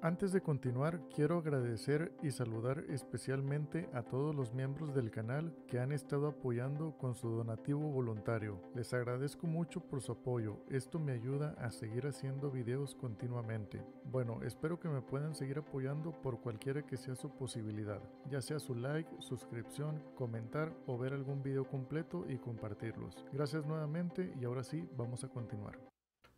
Antes de continuar, quiero agradecer y saludar especialmente a todos los miembros del canal que han estado apoyando con su donativo voluntario. Les agradezco mucho por su apoyo, esto me ayuda a seguir haciendo videos continuamente. Bueno, espero que me puedan seguir apoyando por cualquiera que sea su posibilidad, ya sea su like, suscripción, comentar o ver algún video completo y compartirlos. Gracias nuevamente y ahora sí, vamos a continuar.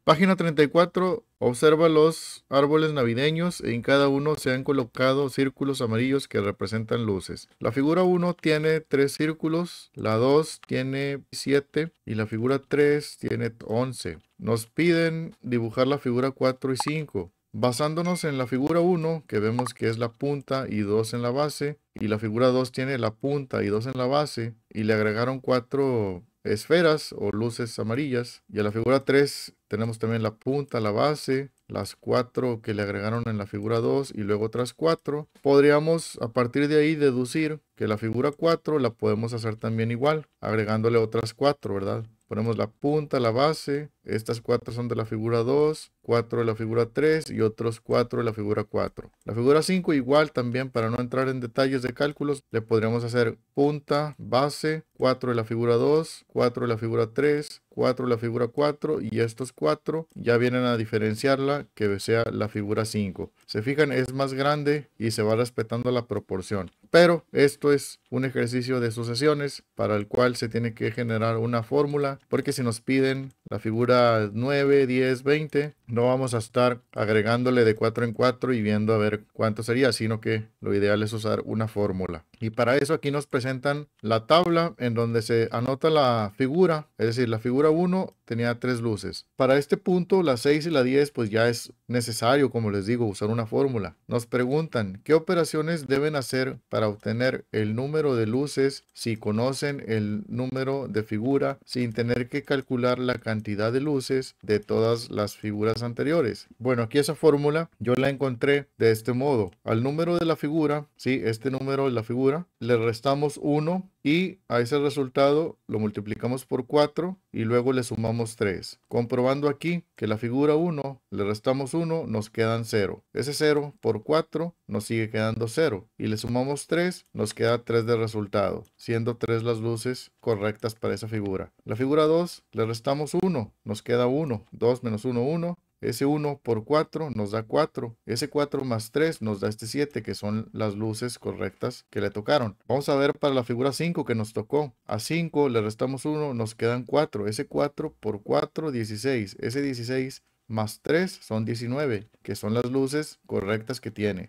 Página 34. Observa los árboles navideños. En cada uno se han colocado círculos amarillos que representan luces. La figura 1 tiene 3 círculos, la 2 tiene 7 y la figura 3 tiene 11. Nos piden dibujar la figura 4 y 5. Basándonos en la figura 1, que vemos que es la punta y 2 en la base, y la figura 2 tiene la punta y 2 en la base, y le agregaron 4 esferas o luces amarillas. Y a la figura 3 tenemos también la punta, la base, las cuatro que le agregaron en la figura 2 y luego otras cuatro. Podríamos a partir de ahí deducir que la figura 4 la podemos hacer también igual, agregándole otras cuatro, ¿verdad? Ponemos la punta, la base, estas cuatro son de la figura 2, 4 de la figura 3 y otros 4 de la figura 4. La figura 5 igual también para no entrar en detalles de cálculos le podríamos hacer punta, base, 4 de la figura 2, 4 de la figura 3, 4 de la figura 4 y estos 4 ya vienen a diferenciarla que sea la figura 5. Se fijan es más grande y se va respetando la proporción. Pero esto es un ejercicio de sucesiones para el cual se tiene que generar una fórmula porque si nos piden la figura 9, 10, 20 no vamos a estar agregándole de 4 en 4 y viendo a ver cuánto sería, sino que lo ideal es usar una fórmula. Y para eso aquí nos presentan la tabla en donde se anota la figura, es decir, la figura 1 tenía tres luces. Para este punto, la 6 y la 10, pues ya es necesario, como les digo, usar una fórmula. Nos preguntan, ¿qué operaciones deben hacer para obtener el número de luces si conocen el número de figura sin tener que calcular la cantidad de luces de todas las figuras anteriores. Bueno, aquí esa fórmula yo la encontré de este modo. Al número de la figura, sí, este número de la figura, le restamos 1 y a ese resultado lo multiplicamos por 4 y luego le sumamos 3. Comprobando aquí que la figura 1 le restamos 1, nos quedan 0. Ese 0 por 4 nos sigue quedando 0 y le sumamos 3, nos queda 3 de resultado, siendo 3 las luces correctas para esa figura. La figura 2 le restamos 1, nos queda 1, 2 menos 1, 1, s 1 por 4 nos da 4. s 4 más 3 nos da este 7, que son las luces correctas que le tocaron. Vamos a ver para la figura 5 que nos tocó. A 5 le restamos 1, nos quedan 4. Ese 4 por 4, 16. Ese 16 más 3 son 19, que son las luces correctas que tiene.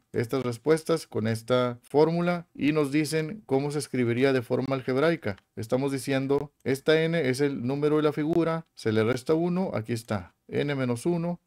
estas respuestas con esta fórmula y nos dicen cómo se escribiría de forma algebraica. Estamos diciendo, esta n es el número de la figura, se le resta 1, aquí está, n-1, menos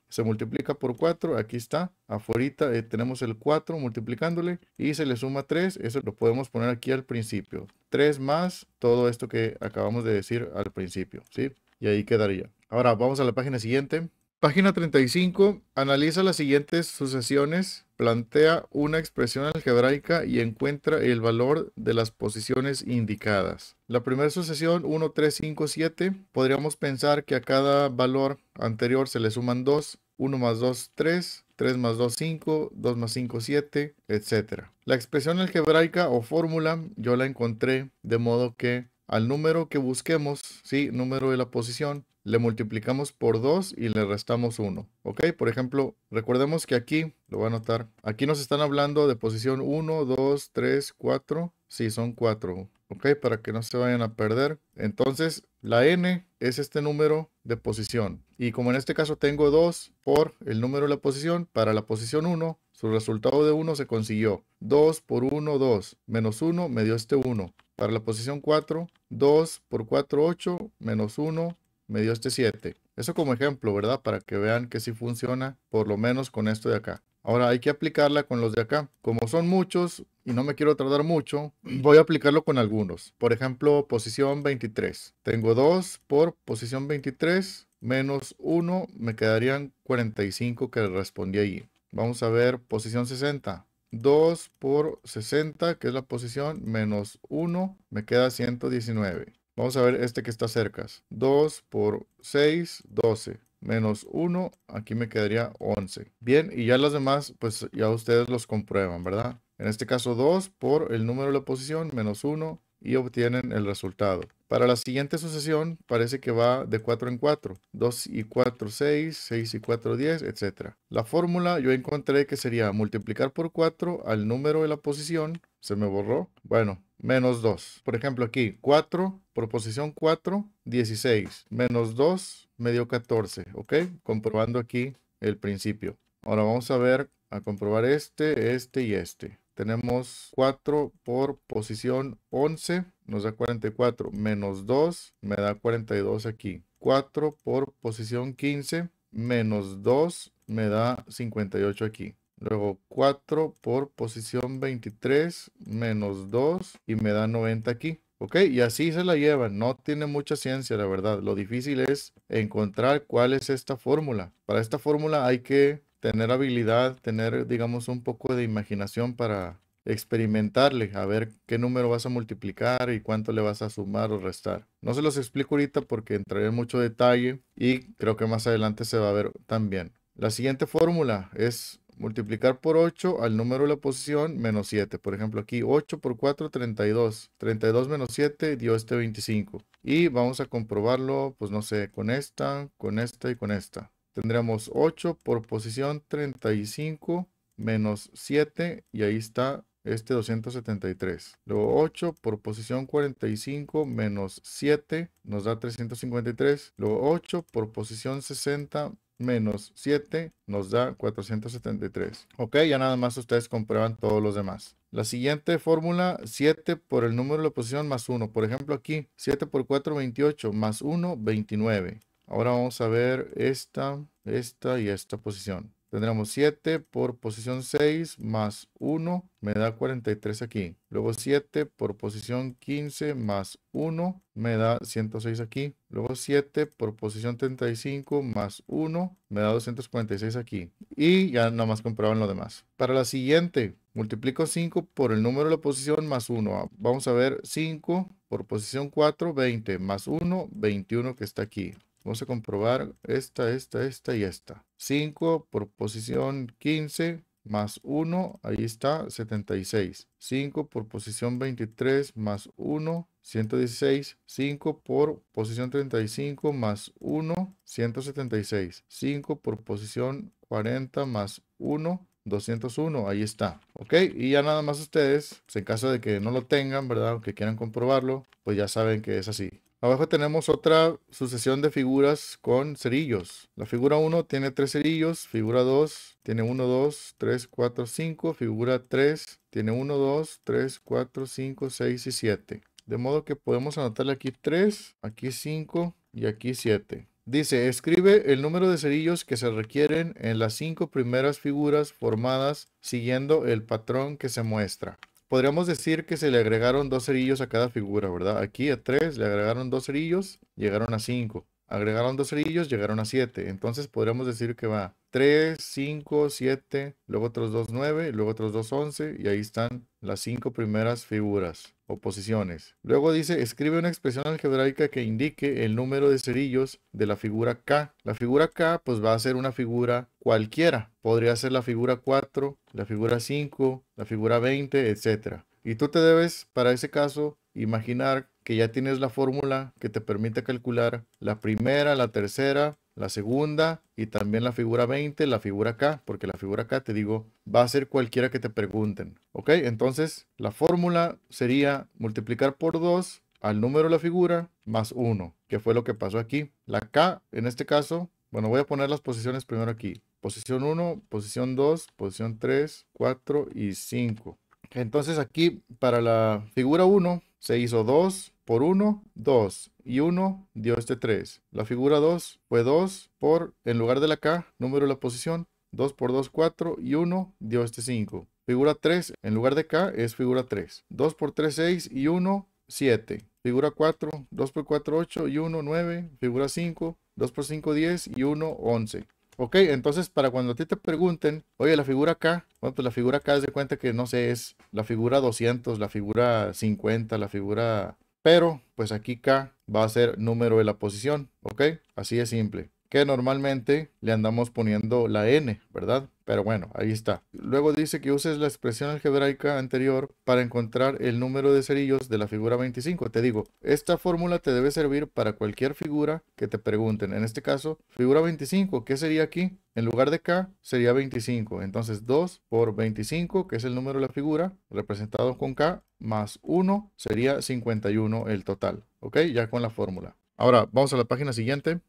se multiplica por 4, aquí está, afuera eh, tenemos el 4 multiplicándole y se le suma 3, eso lo podemos poner aquí al principio. 3 más todo esto que acabamos de decir al principio, ¿sí? Y ahí quedaría. Ahora vamos a la página siguiente. Página 35. Analiza las siguientes sucesiones, plantea una expresión algebraica y encuentra el valor de las posiciones indicadas. La primera sucesión, 1, 3, 5, 7, podríamos pensar que a cada valor anterior se le suman 2, 1 más 2, 3, 3 más 2, 5, 2 más 5, 7, etc. La expresión algebraica o fórmula yo la encontré de modo que al número que busquemos, sí, número de la posición, le multiplicamos por 2 y le restamos 1. ¿Ok? Por ejemplo, recordemos que aquí, lo voy a anotar, aquí nos están hablando de posición 1, 2, 3, 4. Sí, son 4. ¿Ok? Para que no se vayan a perder. Entonces, la n es este número de posición. Y como en este caso tengo 2 por el número de la posición, para la posición 1, su resultado de 1 se consiguió. 2 por 1, 2. Menos 1 me dio este 1. Para la posición 4, 2 por 4, 8. Menos 1 me dio este 7. Eso como ejemplo, ¿verdad? Para que vean que sí funciona, por lo menos con esto de acá. Ahora hay que aplicarla con los de acá. Como son muchos y no me quiero tardar mucho, voy a aplicarlo con algunos. Por ejemplo, posición 23. Tengo 2 por posición 23 menos 1, me quedarían 45 que respondí ahí Vamos a ver posición 60. 2 por 60, que es la posición, menos 1, me queda 119. Vamos a ver este que está cerca. 2 por 6, 12. Menos 1, aquí me quedaría 11. Bien, y ya las demás, pues ya ustedes los comprueban, ¿verdad? En este caso 2 por el número de la posición, menos 1, y obtienen el resultado. Para la siguiente sucesión parece que va de 4 en 4, 2 y 4, 6, 6 y 4, 10, etc. La fórmula yo encontré que sería multiplicar por 4 al número de la posición, se me borró, bueno, menos 2. Por ejemplo, aquí 4, proposición 4, 16, menos 2, medio 14, ¿ok? Comprobando aquí el principio. Ahora vamos a ver, a comprobar este, este y este. Tenemos 4 por posición 11, nos da 44, menos 2, me da 42 aquí. 4 por posición 15, menos 2, me da 58 aquí. Luego 4 por posición 23 menos 2 y me da 90 aquí. ¿Ok? Y así se la lleva. No tiene mucha ciencia, la verdad. Lo difícil es encontrar cuál es esta fórmula. Para esta fórmula hay que tener habilidad, tener, digamos, un poco de imaginación para experimentarle, a ver qué número vas a multiplicar y cuánto le vas a sumar o restar. No se los explico ahorita porque entraré en mucho detalle y creo que más adelante se va a ver también. La siguiente fórmula es multiplicar por 8 al número de la posición menos 7. Por ejemplo, aquí 8 por 4, 32. 32 menos 7 dio este 25. Y vamos a comprobarlo, pues no sé, con esta, con esta y con esta. Tendríamos 8 por posición 35 menos 7 y ahí está este 273. Luego 8 por posición 45 menos 7 nos da 353. Luego 8 por posición 60 menos 7 nos da 473. Ok, ya nada más ustedes comprueban todos los demás. La siguiente fórmula, 7 por el número de la posición más 1. Por ejemplo, aquí 7 por 4, 28, más 1, 29. Ahora vamos a ver esta, esta y esta posición. Tendremos 7 por posición 6 más 1 me da 43 aquí. Luego 7 por posición 15 más 1 me da 106 aquí. Luego 7 por posición 35 más 1 me da 246 aquí. Y ya nada más comproban lo demás. Para la siguiente, multiplico 5 por el número de la posición más 1. Vamos a ver 5 por posición 4, 20 más 1, 21 que está aquí. Vamos a comprobar esta, esta, esta y esta. 5 por posición 15 más 1, ahí está, 76. 5 por posición 23 más 1, 116. 5 por posición 35 más 1, 176. 5 por posición 40 más 1, 201, ahí está, ok, y ya nada más ustedes, en caso de que no lo tengan, ¿verdad? O que quieran comprobarlo, pues ya saben que es así. Abajo tenemos otra sucesión de figuras con cerillos. La figura 1 tiene 3 cerillos, figura 2 tiene 1, 2, 3, 4, 5, figura 3 tiene 1, 2, 3, 4, 5, 6 y 7. De modo que podemos anotarle aquí 3, aquí 5 y aquí 7. Dice, escribe el número de cerillos que se requieren en las 5 primeras figuras formadas siguiendo el patrón que se muestra podríamos decir que se le agregaron dos cerillos a cada figura, ¿verdad? Aquí a tres le agregaron dos cerillos, llegaron a cinco. Agregaron dos cerillos, llegaron a 7. Entonces podríamos decir que va 3, 5, 7, luego otros 2, 9, luego otros 2, 11 y ahí están las cinco primeras figuras o posiciones. Luego dice, escribe una expresión algebraica que indique el número de cerillos de la figura K. La figura K pues va a ser una figura cualquiera. Podría ser la figura 4, la figura 5, la figura 20, etc. Y tú te debes, para ese caso, imaginar que ya tienes la fórmula que te permite calcular la primera, la tercera, la segunda y también la figura 20, la figura K, porque la figura K, te digo, va a ser cualquiera que te pregunten. ¿Ok? Entonces, la fórmula sería multiplicar por 2 al número de la figura más 1, que fue lo que pasó aquí. La K, en este caso, bueno, voy a poner las posiciones primero aquí. Posición 1, posición 2, posición 3, 4 y 5. Entonces aquí para la figura 1 se hizo 2, por 1, 2 y 1 dio este 3. La figura 2 fue 2 por, en lugar de la K, número de la posición, 2 por 2, 4 y 1 dio este 5. Figura 3, en lugar de K, es figura 3. 2 por 3, 6 y 1, 7. Figura 4, 2 por 4, 8 y 1, 9. Figura 5, 2 por 5, 10 y 1, 11. Ok, entonces para cuando a ti te pregunten, oye, la figura K, bueno, pues la figura K es de cuenta que, no sé, es la figura 200, la figura 50, la figura pero pues aquí K va a ser número de la posición, ¿ok? Así de simple que normalmente le andamos poniendo la n, ¿verdad? Pero bueno, ahí está. Luego dice que uses la expresión algebraica anterior para encontrar el número de cerillos de la figura 25. Te digo, esta fórmula te debe servir para cualquier figura que te pregunten. En este caso, figura 25, ¿qué sería aquí? En lugar de K sería 25. Entonces 2 por 25, que es el número de la figura, representado con K, más 1 sería 51 el total. ¿Ok? Ya con la fórmula. Ahora vamos a la página siguiente.